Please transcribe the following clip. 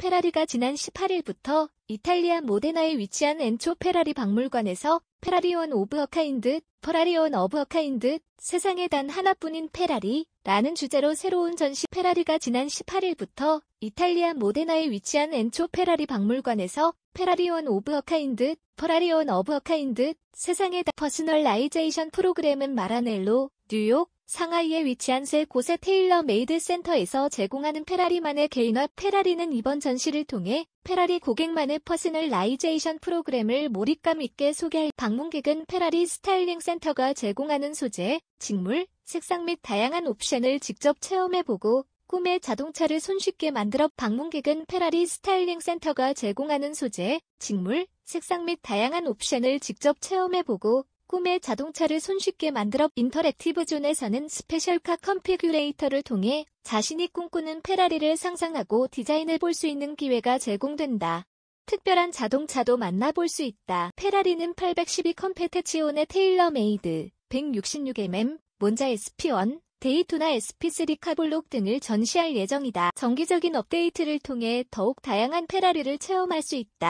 페라리가 지난 18일부터 이탈리아 모데나에 위치한 엔초 페라리 박물관에서 페라리온 오브 어카인드, 페라리온 오브 어카인드, 세상에 단 하나뿐인 페라리 라는 주제로 새로운 전시 페라리가 지난 18일부터 이탈리아 모데나에 위치한 엔초 페라리 박물관에서 페라리온 오브 어카인드, 페라리온 오브 어카인드, 세상에 단 퍼스널라이제이션 프로그램은 마라넬로, 뉴욕, 상하이에 위치한 세 곳의 테일러 메이드 센터에서 제공하는 페라리만의 개인화 페라리는 이번 전시를 통해 페라리 고객만의 퍼스널 라이제이션 프로그램을 몰입감 있게 소개할 방문객은 페라리 스타일링 센터가 제공하는 소재, 직물, 색상 및 다양한 옵션을 직접 체험해보고 꿈의 자동차를 손쉽게 만들어 방문객은 페라리 스타일링 센터가 제공하는 소재, 직물, 색상 및 다양한 옵션을 직접 체험해보고 꿈의 자동차를 손쉽게 만들어 인터랙티브 존에서는 스페셜카 컨피규레이터를 통해 자신이 꿈꾸는 페라리를 상상하고 디자인해 볼 수 있는 기회가 제공된다. 특별한 자동차도 만나볼 수 있다. 페라리는 812 컴페테치온의 테일러메이드, 166mm, 몬자 SP1, 데이토나 SP3 카볼록 등을 전시할 예정이다. 정기적인 업데이트를 통해 더욱 다양한 페라리를 체험할 수 있다.